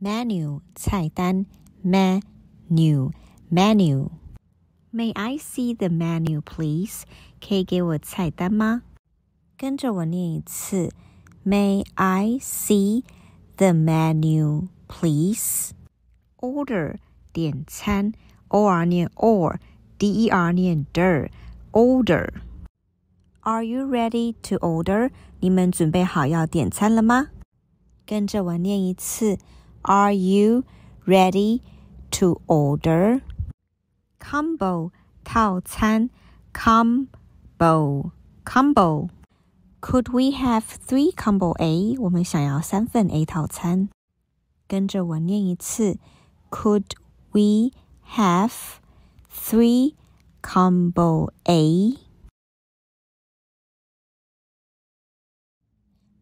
menu 菜单 menu menu May I see the menu, please? 可以给我菜单吗？跟着我念一次：May I see the menu, please? Order 点餐，o r 念 or，d e r 念 der。Order. Are you ready to order? 你们准备好要点餐了吗？跟着我念一次。are you ready to order? Combo 套餐 combo combo Could we have three combo A? 我们想要三份 A Could we have three combo A?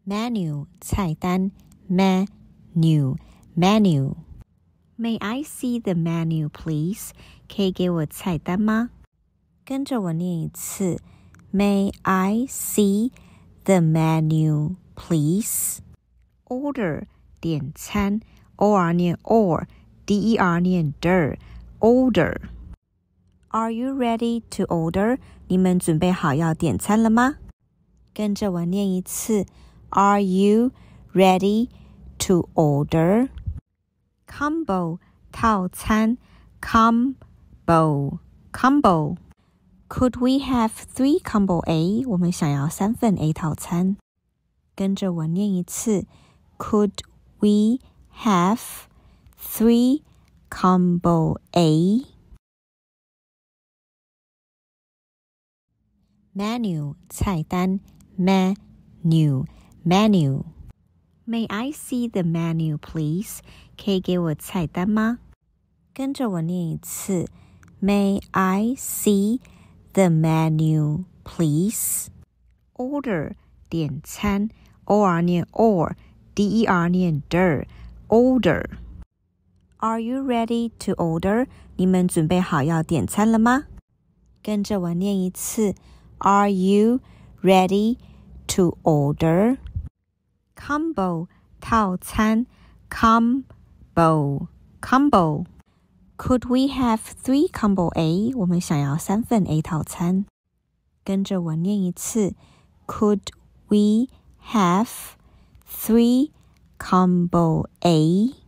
Menu 菜单 menu Menu. May I see the menu, please? 可以给我菜单吗？跟着我念一次。May I see the menu, please? Order 点餐，o r 念 or，d e r Order. Are you ready to order? 你们准备好要点餐了吗？跟着我念一次。Are you ready to order? combo 套餐 combo combo。Could we have three combo A？我们想要三份 A 套餐。跟着我念一次：Could we have three combo A menu 菜单 menu menu May I see the menu, please? please？可以给我菜单吗？跟着我念一次：May I see the menu, please? Order 点餐，o r 念 or，d order. Are you ready to order? order？你们准备好要点餐了吗？跟着我念一次：Are you ready to order？combo 套餐 combo combo。Could we have three combo A？我们想要三份 A 套餐。跟着我念一次：Could we have three combo A？